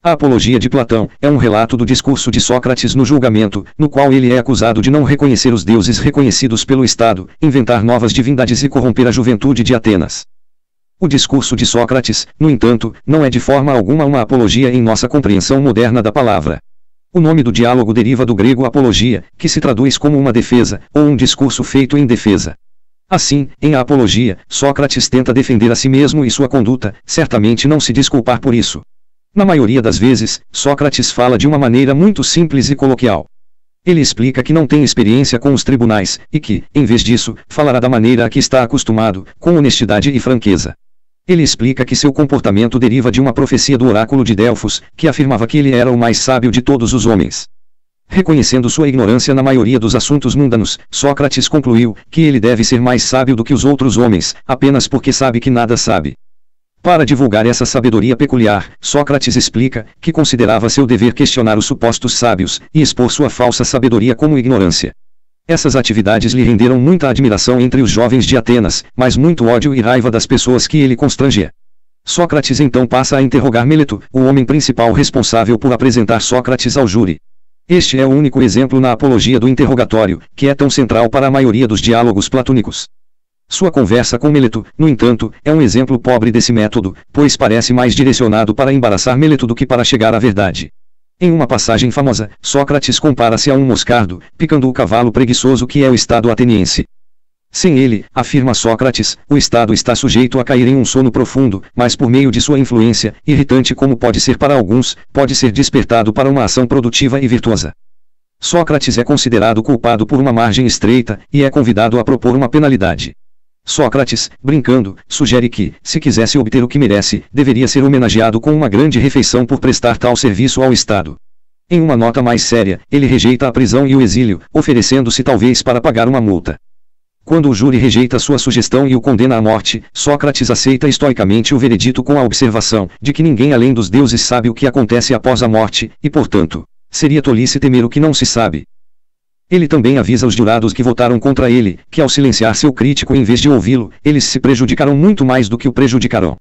A Apologia de Platão é um relato do discurso de Sócrates no julgamento, no qual ele é acusado de não reconhecer os deuses reconhecidos pelo Estado, inventar novas divindades e corromper a juventude de Atenas. O discurso de Sócrates, no entanto, não é de forma alguma uma apologia em nossa compreensão moderna da palavra. O nome do diálogo deriva do grego apologia, que se traduz como uma defesa, ou um discurso feito em defesa. Assim, em a apologia, Sócrates tenta defender a si mesmo e sua conduta, certamente não se desculpar por isso. Na maioria das vezes, Sócrates fala de uma maneira muito simples e coloquial. Ele explica que não tem experiência com os tribunais, e que, em vez disso, falará da maneira a que está acostumado, com honestidade e franqueza. Ele explica que seu comportamento deriva de uma profecia do oráculo de Delfos, que afirmava que ele era o mais sábio de todos os homens. Reconhecendo sua ignorância na maioria dos assuntos mundanos, Sócrates concluiu que ele deve ser mais sábio do que os outros homens, apenas porque sabe que nada sabe. Para divulgar essa sabedoria peculiar, Sócrates explica que considerava seu dever questionar os supostos sábios e expor sua falsa sabedoria como ignorância. Essas atividades lhe renderam muita admiração entre os jovens de Atenas, mas muito ódio e raiva das pessoas que ele constrangia. Sócrates então passa a interrogar Meleto, o homem principal responsável por apresentar Sócrates ao júri. Este é o único exemplo na apologia do interrogatório, que é tão central para a maioria dos diálogos platônicos. Sua conversa com Meleto, no entanto, é um exemplo pobre desse método, pois parece mais direcionado para embaraçar Meleto do que para chegar à verdade. Em uma passagem famosa, Sócrates compara-se a um moscardo, picando o cavalo preguiçoso que é o Estado ateniense. Sem ele, afirma Sócrates, o Estado está sujeito a cair em um sono profundo, mas por meio de sua influência, irritante como pode ser para alguns, pode ser despertado para uma ação produtiva e virtuosa. Sócrates é considerado culpado por uma margem estreita, e é convidado a propor uma penalidade. Sócrates, brincando, sugere que, se quisesse obter o que merece, deveria ser homenageado com uma grande refeição por prestar tal serviço ao Estado. Em uma nota mais séria, ele rejeita a prisão e o exílio, oferecendo-se talvez para pagar uma multa. Quando o júri rejeita sua sugestão e o condena à morte, Sócrates aceita estoicamente o veredito com a observação de que ninguém além dos deuses sabe o que acontece após a morte, e portanto, seria tolice temer o que não se sabe. Ele também avisa os jurados que votaram contra ele, que ao silenciar seu crítico em vez de ouvi-lo, eles se prejudicaram muito mais do que o prejudicaram.